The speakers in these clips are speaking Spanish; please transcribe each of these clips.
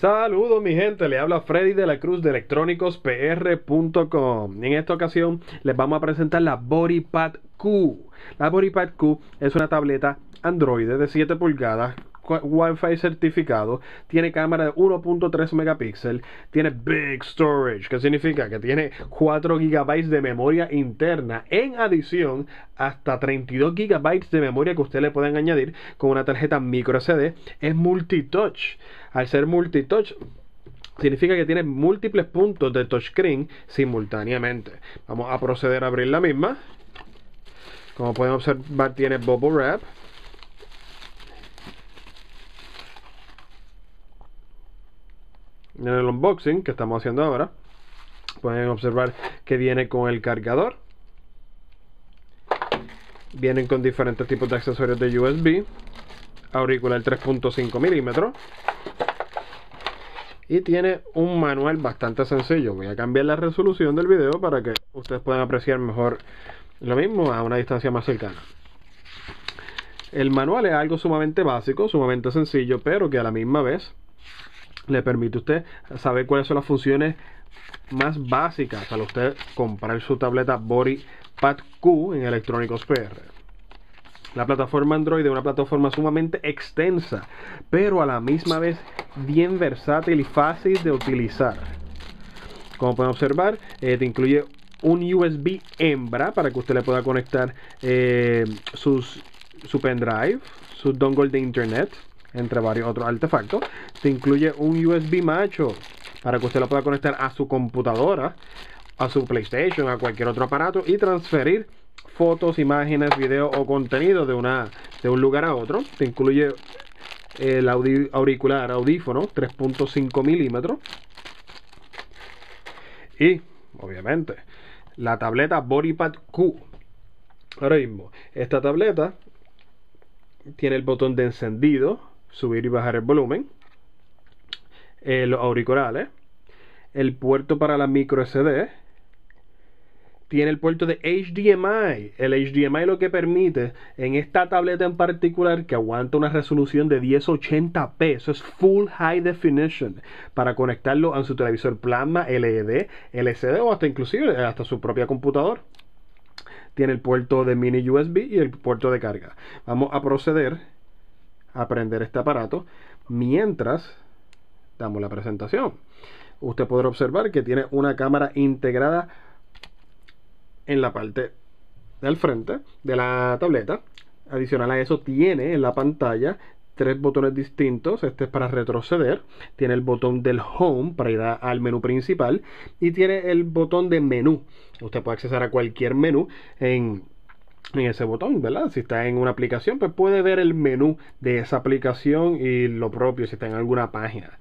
Saludos mi gente, le habla Freddy de la Cruz de electrónicospr.com. En esta ocasión les vamos a presentar la BodyPad Q. La BodyPad Q es una tableta Android de 7 pulgadas Wi-Fi certificado, tiene cámara de 1.3 megapíxeles, tiene Big Storage, que significa que tiene 4 GB de memoria interna, en adición hasta 32 GB de memoria que ustedes le pueden añadir con una tarjeta micro SD, es multitouch. Al ser multitouch, significa que tiene múltiples puntos de touchscreen simultáneamente. Vamos a proceder a abrir la misma. Como pueden observar, tiene Bubble Wrap. en el unboxing que estamos haciendo ahora pueden observar que viene con el cargador vienen con diferentes tipos de accesorios de USB auricular 3.5 milímetros y tiene un manual bastante sencillo voy a cambiar la resolución del video para que ustedes puedan apreciar mejor lo mismo a una distancia más cercana el manual es algo sumamente básico, sumamente sencillo pero que a la misma vez le permite a usted saber cuáles son las funciones más básicas para usted comprar su tableta Body Pad Q en Electrónicos PR. La plataforma Android es una plataforma sumamente extensa, pero a la misma vez bien versátil y fácil de utilizar. Como pueden observar, eh, te incluye un USB hembra para que usted le pueda conectar eh, sus, su pendrive, su dongle de internet, entre varios otros artefactos. Se incluye un USB macho para que usted lo pueda conectar a su computadora, a su PlayStation, a cualquier otro aparato y transferir fotos, imágenes, videos o contenido de, una, de un lugar a otro. Se incluye el auricular, audífono 3.5 milímetros. Y, obviamente, la tableta BodyPad Q. Ahora mismo, esta tableta tiene el botón de encendido, subir y bajar el volumen, eh, los auriculares, el puerto para la micro SD, tiene el puerto de HDMI. El HDMI lo que permite en esta tableta en particular que aguanta una resolución de 1080p, eso es full high definition, para conectarlo a su televisor plasma, LED, LCD o hasta inclusive hasta su propia computadora. Tiene el puerto de mini USB y el puerto de carga. Vamos a proceder aprender este aparato mientras damos la presentación. Usted podrá observar que tiene una cámara integrada en la parte del frente de la tableta. Adicional a eso tiene en la pantalla tres botones distintos. Este es para retroceder. Tiene el botón del home para ir al menú principal. Y tiene el botón de menú. Usted puede acceder a cualquier menú en en ese botón, ¿verdad? Si está en una aplicación, pues puede ver el menú de esa aplicación y lo propio si está en alguna página.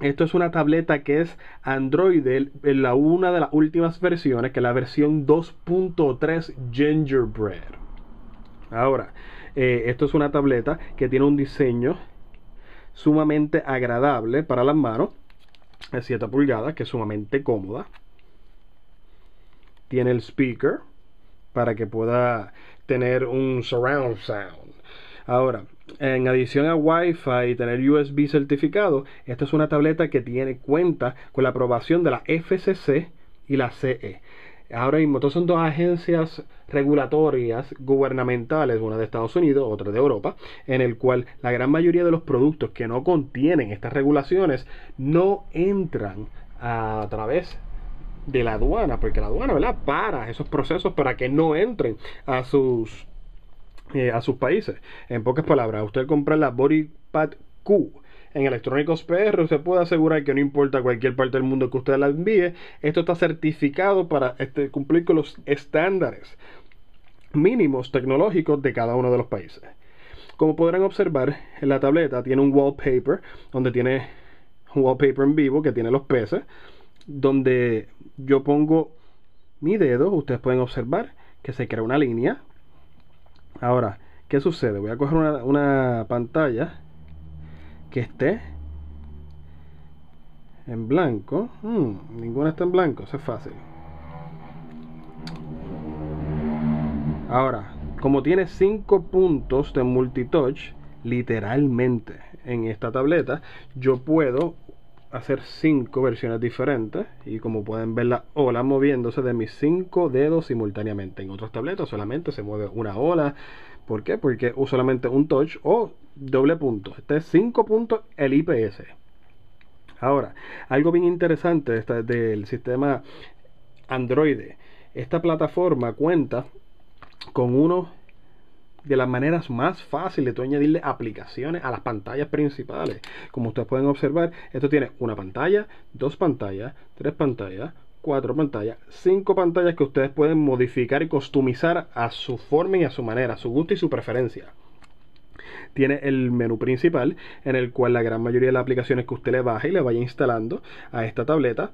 Esto es una tableta que es Android, en la una de las últimas versiones, que es la versión 2.3 Gingerbread. Ahora, eh, esto es una tableta que tiene un diseño sumamente agradable para las manos, de 7 pulgadas, que es sumamente cómoda. Tiene el speaker, para que pueda tener un surround sound. Ahora, en adición a Wi-Fi y tener USB certificado, esta es una tableta que tiene cuenta con la aprobación de la FCC y la CE. Ahora mismo, estas son dos agencias regulatorias gubernamentales, una de Estados Unidos, otra de Europa, en el cual la gran mayoría de los productos que no contienen estas regulaciones no entran a través de la aduana, porque la aduana, ¿verdad?, para esos procesos para que no entren a sus, eh, a sus países. En pocas palabras, usted compra la Bodypad Q. En Electrónicos PR usted puede asegurar que no importa cualquier parte del mundo que usted la envíe, esto está certificado para este, cumplir con los estándares mínimos tecnológicos de cada uno de los países. Como podrán observar, en la tableta tiene un wallpaper donde tiene un wallpaper en vivo que tiene los peces donde yo pongo mi dedo, ustedes pueden observar que se crea una línea. Ahora, ¿qué sucede? Voy a coger una, pantalla que esté en blanco. Mm, ninguna está en blanco, eso es fácil. Ahora, como tiene 5 puntos de multitouch, literalmente en esta tableta, yo puedo hacer cinco versiones diferentes y como pueden ver la ola moviéndose de mis cinco dedos simultáneamente. En otras tabletas solamente se mueve una ola. ¿Por Porque solamente un touch o doble punto. Este es 5 puntos el IPS. Ahora, algo bien interesante esta del sistema Android. Esta plataforma cuenta con uno de las maneras más fáciles de añadirle aplicaciones a las pantallas principales. Como ustedes pueden observar, esto tiene una pantalla, dos pantallas, tres pantallas, cuatro pantallas, cinco pantallas que ustedes pueden modificar y customizar a su forma y a su manera, a su gusto y su preferencia. Tiene el menú principal en el cual la gran mayoría de las aplicaciones que usted le baje y le vaya instalando a esta tableta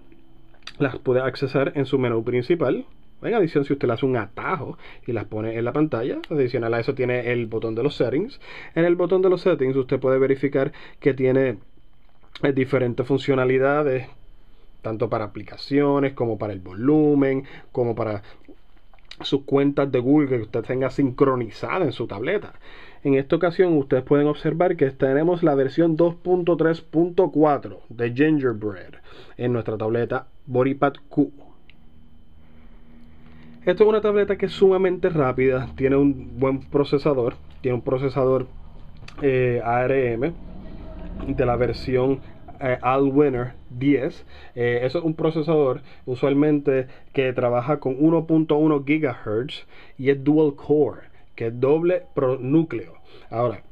las puede accesar en su menú principal en adición, si usted le hace un atajo y las pone en la pantalla, adicional a eso tiene el botón de los settings. En el botón de los settings usted puede verificar que tiene eh, diferentes funcionalidades, tanto para aplicaciones como para el volumen, como para sus cuentas de Google que usted tenga sincronizada en su tableta. En esta ocasión ustedes pueden observar que tenemos la versión 2.3.4 de Gingerbread en nuestra tableta Boripad Q. Esto es una tableta que es sumamente rápida, tiene un buen procesador, tiene un procesador eh, ARM de la versión eh, al winner 10. Eh, eso es un procesador usualmente que trabaja con 1.1 GHz y es dual core, que es doble pro núcleo. Ahora,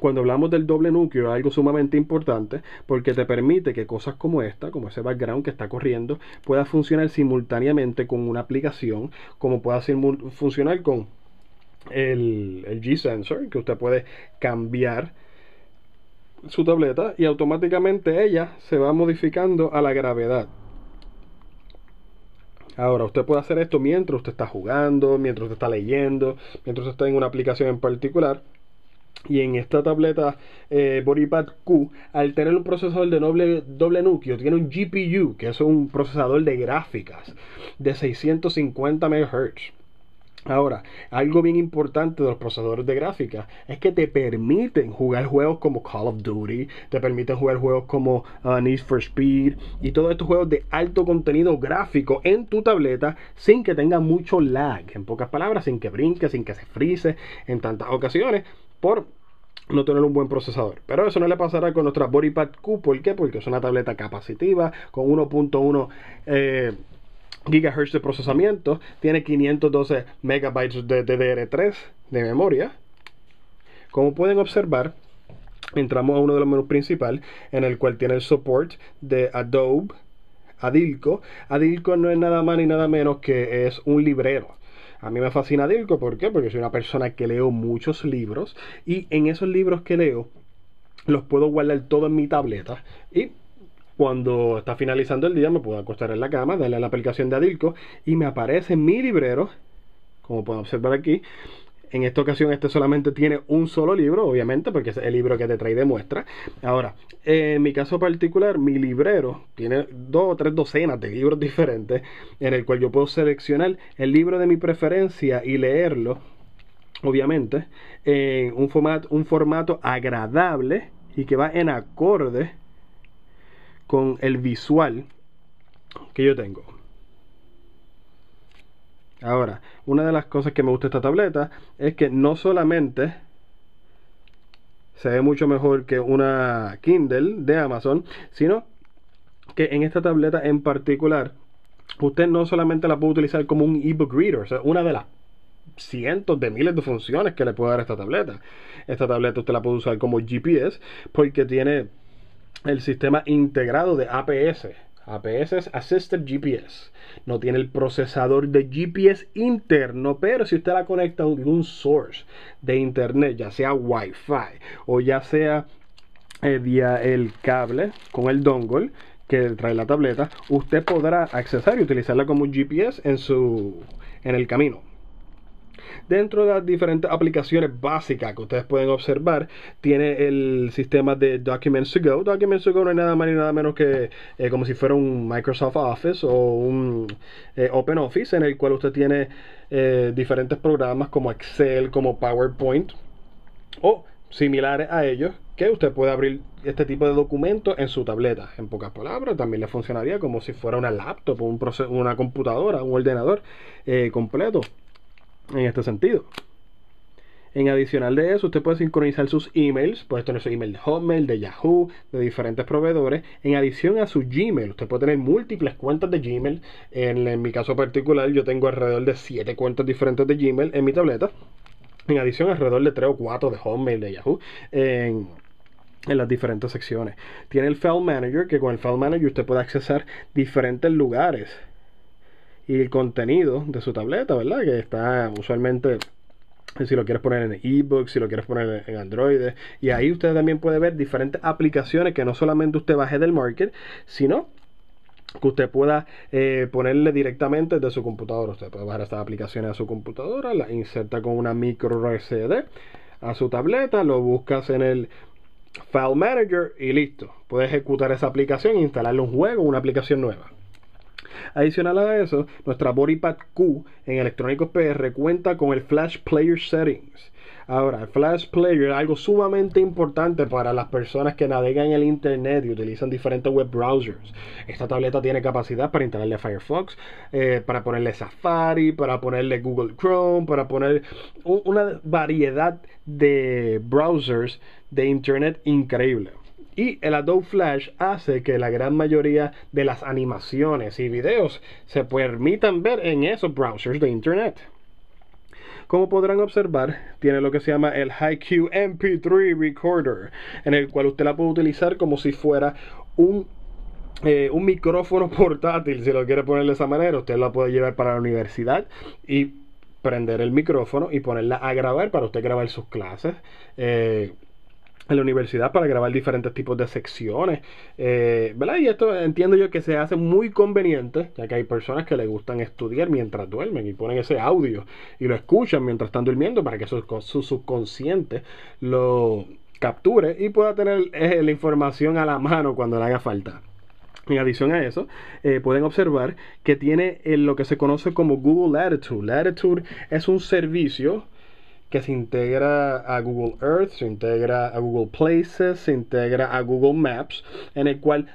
cuando hablamos del doble núcleo algo sumamente importante porque te permite que cosas como esta, como ese background que está corriendo, pueda funcionar simultáneamente con una aplicación, como pueda funcionar con el, el G-Sensor, que usted puede cambiar su tableta y automáticamente ella se va modificando a la gravedad. Ahora, usted puede hacer esto mientras usted está jugando, mientras usted está leyendo, mientras usted está en una aplicación en particular y en esta tableta eh, Bodypad Q, al tener un procesador de doble, doble núcleo, tiene un GPU, que es un procesador de gráficas de 650 MHz. Ahora, algo bien importante de los procesadores de gráficas es que te permiten jugar juegos como Call of Duty, te permiten jugar juegos como uh, Need for Speed y todos estos juegos de alto contenido gráfico en tu tableta sin que tenga mucho lag, en pocas palabras, sin que brinque, sin que se frise en tantas ocasiones, por no tener un buen procesador. Pero eso no le pasará con nuestra BodyPad Q. ¿Por qué? Porque es una tableta capacitiva con 1.1 eh, GHz de procesamiento. Tiene 512 megabytes de DDR3 de memoria. Como pueden observar, entramos a uno de los menús principales en el cual tiene el support de Adobe. Adilco. Adilco no es nada más ni nada menos que es un librero a mí me fascina Adilco ¿por qué? Porque soy una persona que leo muchos libros y en esos libros que leo los puedo guardar todo en mi tableta y cuando está finalizando el día me puedo acostar en la cama, darle a la aplicación de Adilco y me aparece en mi librero, como pueden observar aquí, en esta ocasión este solamente tiene un solo libro, obviamente, porque es el libro que te trae de muestra. Ahora, en mi caso particular, mi librero tiene dos o tres docenas de libros diferentes en el cual yo puedo seleccionar el libro de mi preferencia y leerlo, obviamente, en un formato, un formato agradable y que va en acorde con el visual que yo tengo. Ahora, una de las cosas que me gusta esta tableta es que no solamente se ve mucho mejor que una Kindle de Amazon, sino que en esta tableta en particular, usted no solamente la puede utilizar como un ebook reader, una de las cientos de miles de funciones que le puede dar esta tableta. Esta tableta usted la puede usar como GPS porque tiene el sistema integrado de APS APS es Assisted GPS. No tiene el procesador de GPS interno, pero si usted la conecta a algún source de internet, ya sea Wi-Fi o ya sea eh, vía el cable con el dongle que trae la tableta, usted podrá accesar y utilizarla como GPS en su en el camino. Dentro de las diferentes aplicaciones básicas que ustedes pueden observar, tiene el sistema de Documents to Go. Documents to Go no es nada más ni nada menos que eh, como si fuera un Microsoft Office o un eh, Open Office en el cual usted tiene eh, diferentes programas como Excel, como PowerPoint o similares a ellos que usted puede abrir este tipo de documentos en su tableta. En pocas palabras, también le funcionaría como si fuera una laptop, un una computadora, un ordenador completo en este sentido. En adicional de eso, usted puede sincronizar sus emails, puede tener su email de Hotmail, de Yahoo, de diferentes proveedores. En adición a su Gmail, usted puede tener múltiples cuentas de Gmail. En, mi caso particular, yo tengo alrededor de 7 cuentas diferentes de Gmail en mi tableta. En adición, alrededor de 3 o 4 de Hotmail, de Yahoo. En, en las diferentes secciones. Tiene el File Manager, que con el File Manager usted puede accesar diferentes lugares y el contenido de su tableta, ¿verdad? Que está usualmente si lo quieres poner en ebook si lo quieres poner en Android. Y ahí usted también puede ver diferentes aplicaciones que no solamente usted baje del market, sino que usted pueda eh, ponerle directamente desde su computadora. Usted puede bajar estas aplicaciones a su computadora, las inserta con una micro RCD a su tableta, lo buscas en el File Manager y listo. Puede ejecutar esa aplicación e instalarle un juego, una aplicación nueva. Adicional a eso, nuestra BodyPad Q en electrónicos PR cuenta con el Flash Player Settings. Ahora, el Flash Player es algo sumamente importante para las personas que navegan en el Internet y utilizan diferentes web browsers. Esta tableta tiene capacidad para instalarle Firefox, eh, para ponerle Safari, para ponerle Google Chrome, para poner una variedad de browsers de Internet increíble. Y el Adobe Flash hace que la gran mayoría de las animaciones y videos se permitan ver en esos browsers de Internet. Como podrán observar, tiene lo que se llama el HiQ MP3 Recorder, en el cual usted la puede utilizar como si fuera un eh, un micrófono portátil, si lo quiere poner de esa manera, usted la puede llevar para la universidad y prender el micrófono y ponerla a grabar para usted grabar sus clases. Eh, en la universidad para grabar diferentes tipos de secciones, eh, ¿verdad? Y esto entiendo yo que se hace muy conveniente, ya que hay personas que les gustan estudiar mientras duermen y ponen ese audio y lo escuchan mientras están durmiendo para que su, subconsciente lo capture y pueda tener eh, la información a la mano cuando le haga falta. En adición a eso, eh, pueden observar que tiene lo que se conoce como Google Latitude. Latitude es un servicio que se integra a Google Earth, se integra a Google Places, se integra a Google Maps, en el cual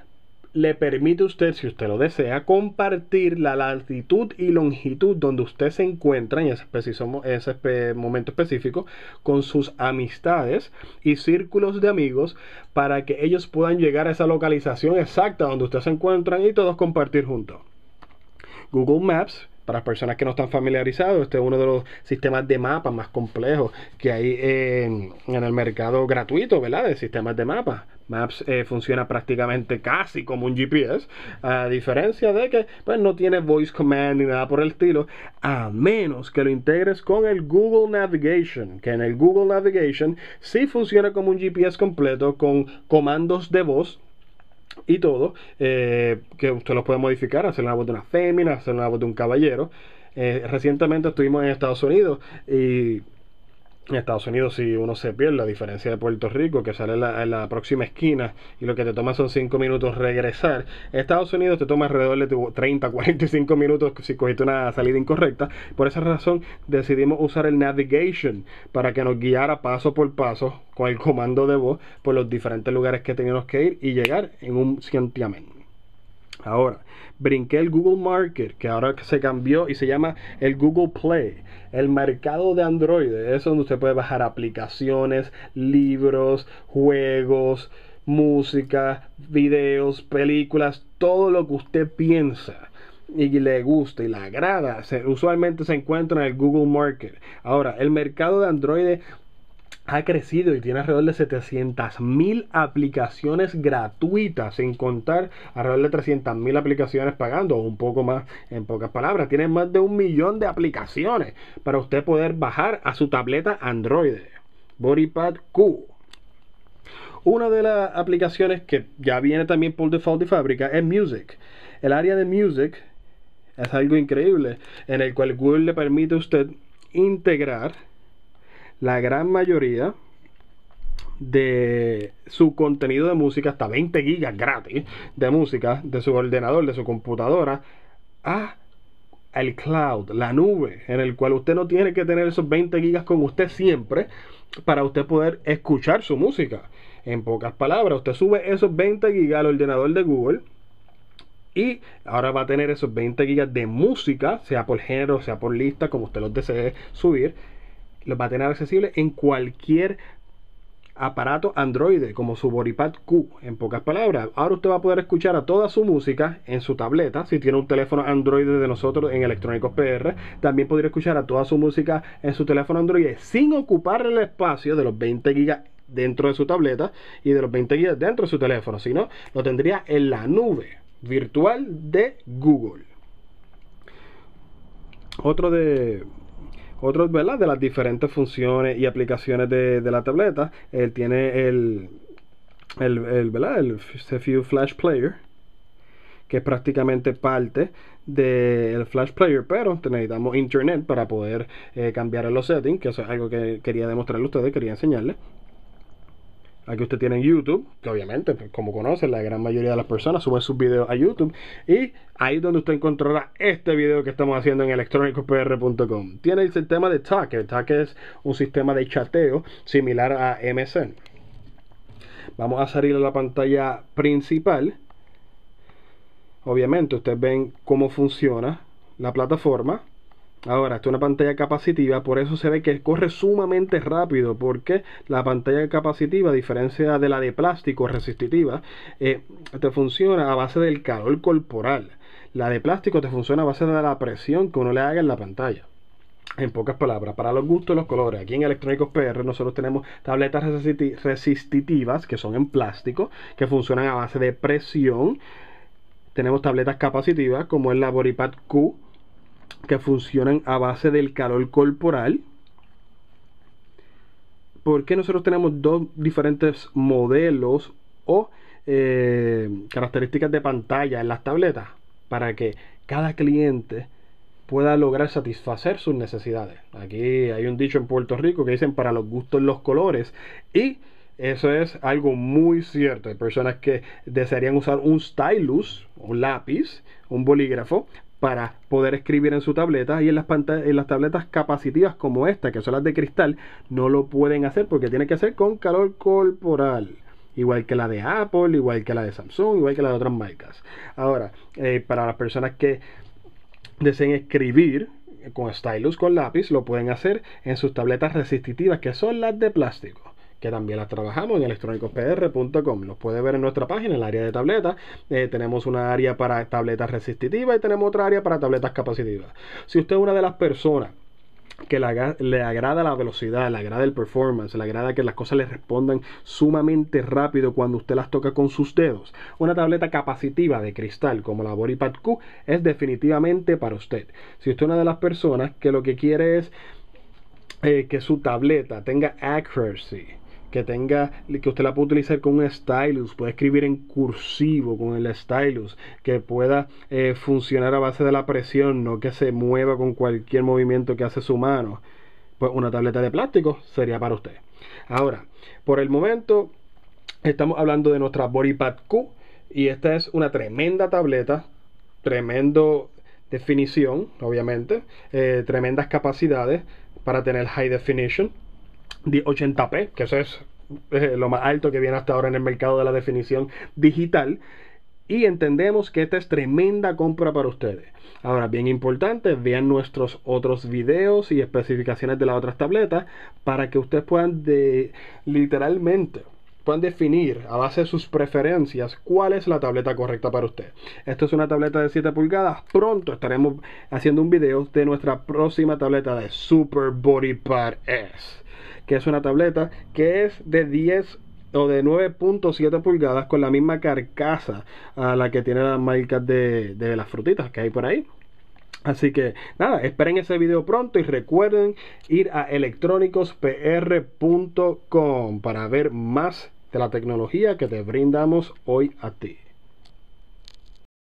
le permite a usted, si usted lo desea, compartir la latitud y longitud donde usted se encuentra en ese, ese momento específico con sus amistades y círculos de amigos para que ellos puedan llegar a esa localización exacta donde usted se encuentran y todos compartir juntos. Google Maps para las personas que no están familiarizados, este es uno de los sistemas de mapas más complejos que hay en, el mercado gratuito, ¿verdad? De sistemas de mapas. Maps eh, funciona prácticamente casi como un GPS, a diferencia de que pues, no tiene voice command ni nada por el estilo, a menos que lo integres con el Google Navigation, que en el Google Navigation sí funciona como un GPS completo con comandos de voz y todo, eh, que usted lo puede modificar, hacer una voz de una fémina, hacer una voz de un caballero. Eh, recientemente estuvimos en Estados Unidos y en Estados Unidos si uno se pierde, a diferencia de Puerto Rico, que sale en la, próxima esquina y lo que te toma son 5 minutos regresar, en Estados Unidos te toma alrededor de 30, 45 minutos si cogiste una salida incorrecta. Por esa razón decidimos usar el navigation para que nos guiara paso por paso con el comando de voz por los diferentes lugares que teníamos que ir y llegar en un santiamén. Ahora, brinqué el Google Market, que ahora se cambió y se llama el Google Play. El mercado de Android, es donde usted puede bajar aplicaciones, libros, juegos, música, videos, películas, todo lo que usted piensa y le gusta y le agrada, usualmente se encuentra en el Google Market. Ahora, el mercado de Android ha crecido y tiene alrededor de 700.000 aplicaciones gratuitas, sin contar alrededor de 300.000 aplicaciones pagando, o un poco más, en pocas palabras. Tiene más de un millón de aplicaciones para usted poder bajar a su tableta Android, BodyPad Q. Una de las aplicaciones que ya viene también por default de fábrica es Music. El área de Music es algo increíble, en el cual Google le permite a usted integrar la gran mayoría de su contenido de música, hasta 20 gigas gratis de música, de su ordenador, de su computadora, a el cloud, la nube, en el cual usted no tiene que tener esos 20 gigas con usted siempre para usted poder escuchar su música. En pocas palabras, usted sube esos 20 gigas al ordenador de Google y ahora va a tener esos 20 gigas de música, sea por género, sea por lista, como usted los desee subir los va a tener accesible en cualquier aparato Android como su Boripad Q. En pocas palabras, ahora usted va a poder escuchar a toda su música en su tableta. Si tiene un teléfono Android de nosotros en Electrónicos PR, también podría escuchar a toda su música en su teléfono Android sin ocupar el espacio de los 20 GB dentro de su tableta y de los 20 GB dentro de su teléfono, Si no, lo tendría en la nube virtual de Google. Otro de, otros, De las diferentes funciones y aplicaciones de, la tableta. Él tiene el, el, el El Flash Player, que es prácticamente parte del Flash Player, pero necesitamos internet para poder eh, cambiar los settings, que eso es algo que quería demostrarles a ustedes, quería enseñarles. Aquí usted tiene YouTube, que obviamente, pues, como conocen, la gran mayoría de las personas suben sus videos a YouTube. Y ahí es donde usted encontrará este video que estamos haciendo en electrónicospr.com. Tiene el sistema de TAC. El es un sistema de chateo similar a MSN. Vamos a salir a la pantalla principal. Obviamente, ustedes ven cómo funciona la plataforma. Ahora, esta es una pantalla capacitiva, por eso se ve que corre sumamente rápido, porque la pantalla capacitiva, a diferencia de la de plástico resistitiva eh, te funciona a base del calor corporal. La de plástico te funciona a base de la presión que uno le haga en la pantalla. En pocas palabras, para los gustos, los colores. Aquí en Electrónicos PR nosotros tenemos tabletas resistitivas que son en plástico, que funcionan a base de presión. Tenemos tabletas capacitivas como es la BoriPad Q que funcionan a base del calor corporal. Porque nosotros tenemos dos diferentes modelos o eh, características de pantalla en las tabletas para que cada cliente pueda lograr satisfacer sus necesidades. Aquí hay un dicho en Puerto Rico que dicen para los gustos los colores y eso es algo muy cierto. Hay personas que desearían usar un stylus, un lápiz, un bolígrafo para poder escribir en su tableta y en las, en las tabletas capacitivas como esta, que son las de cristal, no lo pueden hacer porque tiene que hacer con calor corporal. Igual que la de Apple, igual que la de Samsung, igual que la de otras marcas. Ahora, eh, para las personas que deseen escribir con stylus, con lápiz, lo pueden hacer en sus tabletas resistitivas, que son las de plástico que también las trabajamos en electrónicospr.com. Los puede ver en nuestra página, en el área de tabletas. Eh, tenemos una área para tabletas resistitivas... y tenemos otra área para tabletas capacitivas. Si usted es una de las personas que le, agrada la velocidad, le agrada el performance, le agrada que las cosas le respondan sumamente rápido cuando usted las toca con sus dedos. Una tableta capacitiva de cristal como la BodyPad Q es definitivamente para usted. Si usted es una de las personas que lo que quiere es eh, que su tableta tenga accuracy, que tenga, que usted la pueda utilizar con un stylus, puede escribir en cursivo con el stylus, que pueda eh, funcionar a base de la presión, no que se mueva con cualquier movimiento que hace su mano. Pues una tableta de plástico sería para usted. Ahora, por el momento, estamos hablando de nuestra BodyPad Q y esta es una tremenda tableta, tremendo definición, obviamente, eh, tremendas capacidades para tener high definition, 80 p que eso es eh, lo más alto que viene hasta ahora en el mercado de la definición digital. Y entendemos que esta es tremenda compra para ustedes. Ahora, bien importante, vean nuestros otros videos y especificaciones de las otras tabletas para que ustedes puedan de, literalmente a definir a base de sus preferencias cuál es la tableta correcta para usted. Esto es una tableta de 7 pulgadas. Pronto estaremos haciendo un video de nuestra próxima tableta de Super Body Pad S, que es una tableta que es de 10 o de 9.7 pulgadas con la misma carcasa a la que tiene las marcas de, las frutitas que hay por ahí. Así que nada, esperen ese video pronto y recuerden ir a electrónicospr.com para ver más de la tecnología que te brindamos hoy a ti.